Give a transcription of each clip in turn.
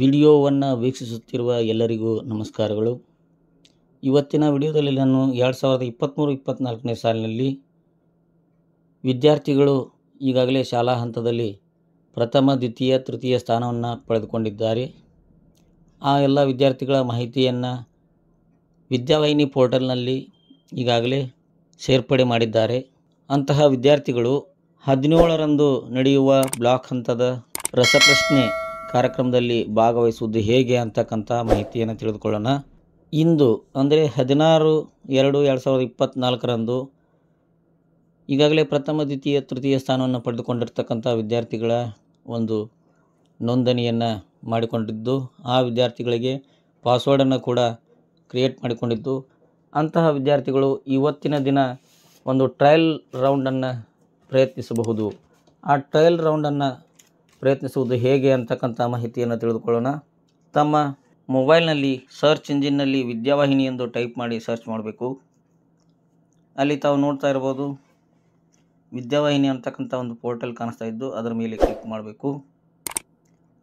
ವಿಡಿಯೋವನ್ನು ವೀಕ್ಷಿಸುತ್ತಿರುವ ಎಲ್ಲರಿಗೂ ನಮಸ್ಕಾರಗಳು ಇವತ್ತಿನ ವಿಡಿಯೋದಲ್ಲಿ ನಾನು ಎರಡು ಸಾವಿರದ ಇಪ್ಪತ್ತ್ಮೂರು ಇಪ್ಪತ್ತ್ನಾಲ್ಕನೇ ಸಾಲಿನಲ್ಲಿ ವಿದ್ಯಾರ್ಥಿಗಳು ಈಗಾಗಲೇ ಶಾಲಾ ಹಂತದಲ್ಲಿ ಪ್ರಥಮ ದ್ವಿತೀಯ ತೃತೀಯ ಸ್ಥಾನವನ್ನು ಪಡೆದುಕೊಂಡಿದ್ದಾರೆ ಆ ಎಲ್ಲ ವಿದ್ಯಾರ್ಥಿಗಳ ಮಾಹಿತಿಯನ್ನು ವಿದ್ಯಾವಾಹಿನಿ ಪೋರ್ಟಲ್ನಲ್ಲಿ ಈಗಾಗಲೇ ಸೇರ್ಪಡೆ ಮಾಡಿದ್ದಾರೆ ಅಂತಹ ವಿದ್ಯಾರ್ಥಿಗಳು ಹದಿನೇಳರಂದು ನಡೆಯುವ ಬ್ಲಾಕ್ ಹಂತದ ರಸಪ್ರಶ್ನೆ ಕಾರ್ಯಕ್ರಮದಲ್ಲಿ ಭಾಗವಹಿಸುವುದು ಹೇಗೆ ಅಂತಕ್ಕಂಥ ಮಾಹಿತಿಯನ್ನು ತಿಳಿದುಕೊಳ್ಳೋಣ ಇಂದು ಅಂದರೆ ಹದಿನಾರು ಎರಡು ಎರಡು ಸಾವಿರದ ಇಪ್ಪತ್ತ್ನಾಲ್ಕರಂದು ಈಗಾಗಲೇ ಪ್ರಥಮ ದ್ವಿತೀಯ ತೃತೀಯ ಸ್ಥಾನವನ್ನು ಪಡೆದುಕೊಂಡಿರ್ತಕ್ಕಂಥ ವಿದ್ಯಾರ್ಥಿಗಳ ಒಂದು ನೋಂದಣಿಯನ್ನು ಮಾಡಿಕೊಂಡಿದ್ದು ಆ ವಿದ್ಯಾರ್ಥಿಗಳಿಗೆ ಪಾಸ್ವರ್ಡನ್ನು ಕೂಡ ಕ್ರಿಯೇಟ್ ಮಾಡಿಕೊಂಡಿದ್ದು ಅಂತಹ ವಿದ್ಯಾರ್ಥಿಗಳು ಇವತ್ತಿನ ದಿನ ಒಂದು ಟ್ರಯಲ್ ರೌಂಡನ್ನು ಪ್ರಯತ್ನಿಸಬಹುದು ಆ ಟ್ರಯಲ್ ರೌಂಡನ್ನು ಪ್ರಯತ್ನಿಸುವುದು ಹೇಗೆ ಅಂತಕ್ಕಂಥ ಮಾಹಿತಿಯನ್ನು ತಿಳಿದುಕೊಳ್ಳೋಣ ತಮ್ಮ ಮೊಬೈಲ್ನಲ್ಲಿ ಸರ್ಚ್ ಇಂಜಿನ್ನಲ್ಲಿ ವಿದ್ಯಾವಾಹಿನಿ ಎಂದು ಟೈಪ್ ಮಾಡಿ ಸರ್ಚ್ ಮಾಡಬೇಕು ಅಲ್ಲಿ ತಾವು ನೋಡ್ತಾ ಇರ್ಬೋದು ವಿದ್ಯಾವಾಹಿನಿ ಅಂತಕ್ಕಂಥ ಒಂದು ಪೋರ್ಟಲ್ ಕಾಣಿಸ್ತಾ ಇದ್ದು ಅದರ ಮೇಲೆ ಕ್ಲಿಕ್ ಮಾಡಬೇಕು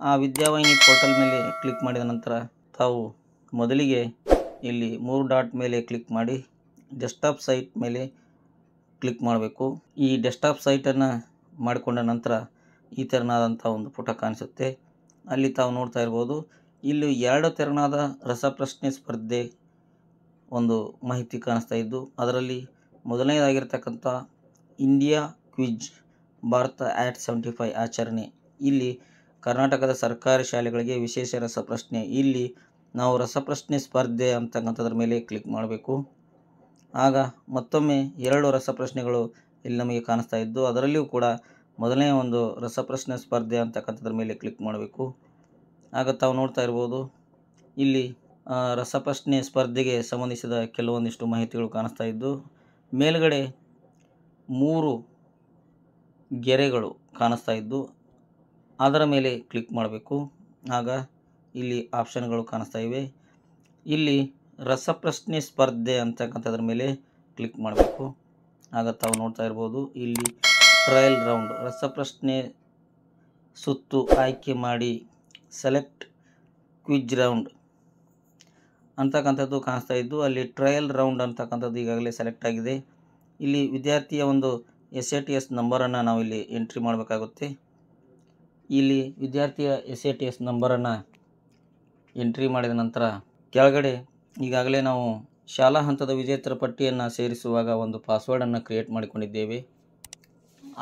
ಆ ವಿದ್ಯಾವಾಹಿನಿ ಪೋರ್ಟಲ್ ಮೇಲೆ ಕ್ಲಿಕ್ ಮಾಡಿದ ನಂತರ ತಾವು ಮೊದಲಿಗೆ ಇಲ್ಲಿ ಮೂರು ಡಾಟ್ ಮೇಲೆ ಕ್ಲಿಕ್ ಮಾಡಿ ಡೆಸ್ಕ್ಟಾಪ್ ಸೈಟ್ ಮೇಲೆ ಕ್ಲಿಕ್ ಮಾಡಬೇಕು ಈ ಡೆಸ್ಕ್ಟಾಪ್ ಸೈಟನ್ನು ಮಾಡಿಕೊಂಡ ನಂತರ ಈ ತೆರನಾದಂಥ ಒಂದು ಪುಟ ಕಾಣಿಸುತ್ತೆ ಅಲ್ಲಿ ತಾವು ನೋಡ್ತಾ ಇರ್ಬೋದು ಇಲ್ಲಿ ಎರಡು ತೆರನಾದ ರಸಪ್ರಶ್ನೆ ಸ್ಪರ್ಧೆ ಒಂದು ಮಾಹಿತಿ ಕಾಣಿಸ್ತಾ ಇದ್ದು ಅದರಲ್ಲಿ ಮೊದಲನೇದಾಗಿರ್ತಕ್ಕಂಥ India quiz Bharat at seventy five ಆಚರಣೆ ಇಲ್ಲಿ ಕರ್ನಾಟಕದ ಸರ್ಕಾರಿ ಶಾಲೆಗಳಿಗೆ ವಿಶೇಷ ರಸಪ್ರಶ್ನೆ ಇಲ್ಲಿ ನಾವು ರಸಪ್ರಶ್ನೆ ಸ್ಪರ್ಧೆ ಅಂತಕ್ಕಂಥದ್ರ ಮೇಲೆ ಕ್ಲಿಕ್ ಮಾಡಬೇಕು ಆಗ ಮತ್ತೊಮ್ಮೆ ಎರಡು ರಸಪ್ರಶ್ನೆಗಳು ಇಲ್ಲಿ ನಮಗೆ ಕಾಣಿಸ್ತಾ ಇದ್ದು ಅದರಲ್ಲಿಯೂ ಕೂಡ ಮೊದಲನೇ ಒಂದು ರಸಪ್ರಶ್ನೆ ಸ್ಪರ್ಧೆ ಅಂತಕ್ಕಂಥದ್ರ ಮೇಲೆ ಕ್ಲಿಕ್ ಮಾಡಬೇಕು ಆಗ ತಾವು ನೋಡ್ತಾ ಇರ್ಬೋದು ಇಲ್ಲಿ ರಸಪ್ರಶ್ನೆ ಸ್ಪರ್ಧೆಗೆ ಸಂಬಂಧಿಸಿದ ಕೆಲವೊಂದಿಷ್ಟು ಮಾಹಿತಿಗಳು ಕಾಣಿಸ್ತಾ ಇದ್ದು ಮೇಲುಗಡೆ ಮೂರು ಗೆರೆಗಳು ಕಾಣಿಸ್ತಾ ಇದ್ದು ಅದರ ಮೇಲೆ ಕ್ಲಿಕ್ ಮಾಡಬೇಕು ಆಗ ಇಲ್ಲಿ ಆಪ್ಷನ್ಗಳು ಕಾಣಿಸ್ತಾ ಇವೆ ಇಲ್ಲಿ ರಸಪ್ರಶ್ನೆ ಸ್ಪರ್ಧೆ ಅಂತಕ್ಕಂಥದ್ರ ಮೇಲೆ ಕ್ಲಿಕ್ ಮಾಡಬೇಕು ಆಗ ತಾವು ನೋಡ್ತಾ ಇರ್ಬೋದು ಇಲ್ಲಿ ಟ್ರಯಲ್ ರೌಂಡ್ ರಸಪ್ರಶ್ನೆ ಸುತ್ತು ಆಯ್ಕೆ ಮಾಡಿ ಸೆಲೆಕ್ಟ್ ಕ್ವಿಜ್ ರೌಂಡ್ ಅಂತಕ್ಕಂಥದ್ದು ಕಾಣಿಸ್ತಾ ಇದ್ದು ಅಲ್ಲಿ ಟ್ರಯಲ್ ರೌಂಡ್ ಅಂತಕ್ಕಂಥದ್ದು ಈಗಾಗಲೇ ಸೆಲೆಕ್ಟ್ ಆಗಿದೆ ಇಲ್ಲಿ ವಿದ್ಯಾರ್ಥಿಯ ಒಂದು ಎಸ್ ಎ ಟಿ ಎಸ್ ನಂಬರನ್ನು ನಾವಿಲ್ಲಿ ಎಂಟ್ರಿ ಮಾಡಬೇಕಾಗುತ್ತೆ ಇಲ್ಲಿ ವಿದ್ಯಾರ್ಥಿಯ ಎಸ್ ಎ ಟಿ ಎಸ್ ನಂಬರನ್ನು ಎಂಟ್ರಿ ಮಾಡಿದ ನಂತರ ಕೆಳಗಡೆ ಈಗಾಗಲೇ ನಾವು ಶಾಲಾ ಹಂತದ ವಿಜೇತರ ಪಟ್ಟಿಯನ್ನು ಸೇರಿಸುವಾಗ ಒಂದು ಪಾಸ್ವರ್ಡನ್ನು ಕ್ರಿಯೇಟ್ ಮಾಡಿಕೊಂಡಿದ್ದೇವೆ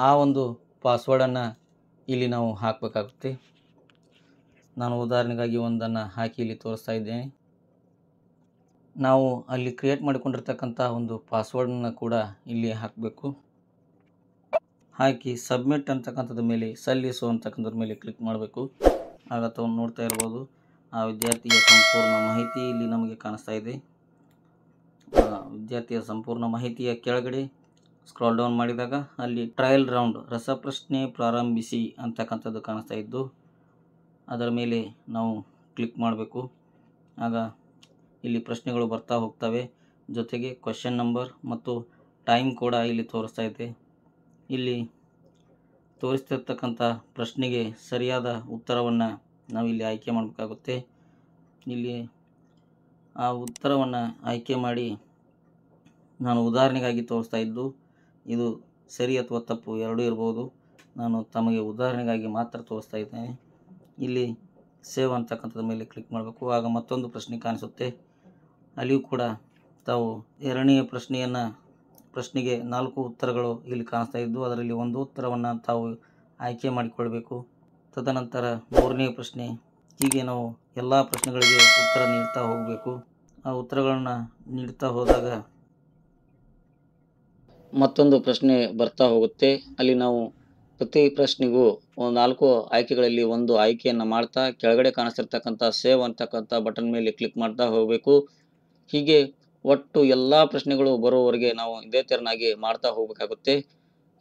ಆ ಒಂದು ಪಾಸ್ವರ್ಡನ್ನು ಇಲ್ಲಿ ನಾವು ಹಾಕಬೇಕಾಗುತ್ತೆ ನಾನು ಉದಾಹರಣೆಗಾಗಿ ಒಂದನ್ನು ಹಾಕಿ ಇಲ್ಲಿ ತೋರಿಸ್ತಾ ಇದ್ದೇನೆ ನಾವು ಅಲ್ಲಿ ಕ್ರಿಯೇಟ್ ಮಾಡಿಕೊಂಡಿರ್ತಕ್ಕಂಥ ಒಂದು ಪಾಸ್ವರ್ಡನ್ನು ಕೂಡ ಇಲ್ಲಿ ಹಾಕಬೇಕು ಹಾಕಿ ಸಬ್ಮಿಟ್ ಅಂತಕ್ಕಂಥದ್ದು ಮೇಲೆ ಸಲ್ಲಿಸು ಅಂತಕ್ಕಂಥದ್ರ ಮೇಲೆ ಕ್ಲಿಕ್ ಮಾಡಬೇಕು ಆಗ ತಾವು ನೋಡ್ತಾ ಇರ್ಬೋದು ಆ ವಿದ್ಯಾರ್ಥಿಯ ಸಂಪೂರ್ಣ ಮಾಹಿತಿ ಇಲ್ಲಿ ನಮಗೆ ಕಾಣಿಸ್ತಾ ಇದೆ ವಿದ್ಯಾರ್ಥಿಯ ಸಂಪೂರ್ಣ ಮಾಹಿತಿಯ ಕೆಳಗಡೆ ಸ್ಕ್ರಾಲ್ ಡೌನ್ ಮಾಡಿದಾಗ ಅಲ್ಲಿ ಟ್ರಯಲ್ ರೌಂಡ್ ರಸಪ್ರಶ್ನೆ ಪ್ರಾರಂಭಿಸಿ ಅಂತಕ್ಕಂಥದ್ದು ಕಾಣಿಸ್ತಾ ಇದ್ದು ಅದರ ಮೇಲೆ ನಾವು ಕ್ಲಿಕ್ ಮಾಡಬೇಕು ಆಗ ಇಲ್ಲಿ ಪ್ರಶ್ನೆಗಳು ಬರ್ತಾ ಹೋಗ್ತವೆ ಜೊತೆಗೆ ಕ್ವಶನ್ ನಂಬರ್ ಮತ್ತು ಟೈಮ್ ಕೂಡ ಇಲ್ಲಿ ತೋರಿಸ್ತಾ ಇದೆ ಇಲ್ಲಿ ತೋರಿಸ್ತಿರ್ತಕ್ಕಂಥ ಪ್ರಶ್ನೆಗೆ ಸರಿಯಾದ ಉತ್ತರವನ್ನು ನಾವು ಇಲ್ಲಿ ಆಯ್ಕೆ ಮಾಡಬೇಕಾಗುತ್ತೆ ಇಲ್ಲಿ ಆ ಉತ್ತರವನ್ನು ಆಯ್ಕೆ ಮಾಡಿ ನಾನು ಉದಾಹರಣೆಗಾಗಿ ತೋರಿಸ್ತಾ ಇದ್ದು ಇದು ಸರಿ ಅಥವಾ ತಪ್ಪು ಎರಡೂ ಇರ್ಬೋದು ನಾನು ತಮಗೆ ಉದಾಹರಣೆಗಾಗಿ ಮಾತ್ರ ತೋರಿಸ್ತಾ ಇದ್ದೇನೆ ಇಲ್ಲಿ ಸೇವ್ ಅಂತಕ್ಕಂಥದ್ರ ಮೇಲೆ ಕ್ಲಿಕ್ ಮಾಡಬೇಕು ಆಗ ಮತ್ತೊಂದು ಪ್ರಶ್ನೆ ಕಾಣಿಸುತ್ತೆ ಅಲ್ಲಿಯೂ ಕೂಡ ತಾವು ಎರಡನೆಯ ಪ್ರಶ್ನೆಯನ್ನು ಪ್ರಶ್ನೆಗೆ ನಾಲ್ಕು ಉತ್ತರಗಳು ಇಲ್ಲಿ ಕಾಣಿಸ್ತಾ ಇದ್ದು ಅದರಲ್ಲಿ ಒಂದು ಉತ್ತರವನ್ನು ತಾವು ಆಯ್ಕೆ ಮಾಡಿಕೊಳ್ಬೇಕು ತದನಂತರ ಮೂರನೇ ಪ್ರಶ್ನೆ ಹೀಗೆ ನಾವು ಎಲ್ಲ ಪ್ರಶ್ನೆಗಳಿಗೆ ಉತ್ತರ ನೀಡ್ತಾ ಹೋಗಬೇಕು ಆ ಉತ್ತರಗಳನ್ನು ನೀಡ್ತಾ ಹೋದಾಗ ಮತ್ತೊಂದು ಪ್ರಶ್ನೆ ಬರ್ತಾ ಹೋಗುತ್ತೆ ಅಲ್ಲಿ ನಾವು ಪ್ರತಿ ಪ್ರಶ್ನೆಗೂ ಒಂದು ನಾಲ್ಕು ಆಯ್ಕೆಗಳಲ್ಲಿ ಒಂದು ಆಯ್ಕೆಯನ್ನು ಮಾಡ್ತಾ ಕೆಳಗಡೆ ಕಾಣಿಸ್ತಿರ್ತಕ್ಕಂಥ ಸೇವ್ ಅಂತಕ್ಕಂಥ ಬಟನ್ ಮೇಲೆ ಕ್ಲಿಕ್ ಮಾಡ್ತಾ ಹೋಗಬೇಕು ಹೀಗೆ ಒಟ್ಟು ಎಲ್ಲ ಪ್ರಶ್ನೆಗಳು ಬರೋವರೆಗೆ ನಾವು ಇದೇ ಥರನಾಗಿ ಮಾಡ್ತಾ ಹೋಗಬೇಕಾಗುತ್ತೆ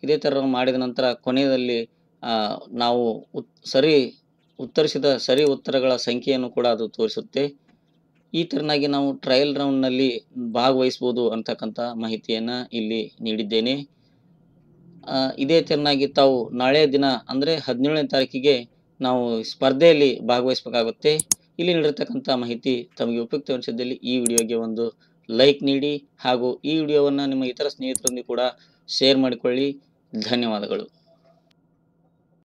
ಇದೇ ಥರ ಮಾಡಿದ ನಂತರ ಕೊನೆಯಲ್ಲಿ ನಾವು ಉತ್ ಸರಿ ಉತ್ತರಿಸಿದ ಸರಿ ಉತ್ತರಗಳ ಸಂಖ್ಯೆಯನ್ನು ಕೂಡ ಅದು ತೋರಿಸುತ್ತೆ ಈ ತೆರನಾಗಿ ನಾವು ಟ್ರಯಲ್ ರೌಂಡ್ನಲ್ಲಿ ಭಾಗವಹಿಸ್ಬೋದು ಅಂತಕ್ಕಂಥ ಮಾಹಿತಿಯನ್ನು ಇಲ್ಲಿ ನೀಡಿದ್ದೇನೆ ಇದೇ ತೆರನಾಗಿ ತಾವು ನಾಳೆ ದಿನ ಅಂದರೆ ಹದಿನೇಳನೇ ತಾರೀಕಿಗೆ ನಾವು ಸ್ಪರ್ಧೆಯಲ್ಲಿ ಭಾಗವಹಿಸಬೇಕಾಗುತ್ತೆ ಇಲ್ಲಿ ನೀಡಿರ್ತಕ್ಕಂಥ ಮಾಹಿತಿ ತಮಗೆ ಉಪಯುಕ್ತ ಈ ವಿಡಿಯೋಗೆ ಒಂದು ಲೈಕ್ ನೀಡಿ ಹಾಗೂ ಈ ವಿಡಿಯೋವನ್ನು ನಿಮ್ಮ ಇತರ ಸ್ನೇಹಿತರೊಂದಿಗೆ ಕೂಡ ಶೇರ್ ಮಾಡಿಕೊಳ್ಳಿ ಧನ್ಯವಾದಗಳು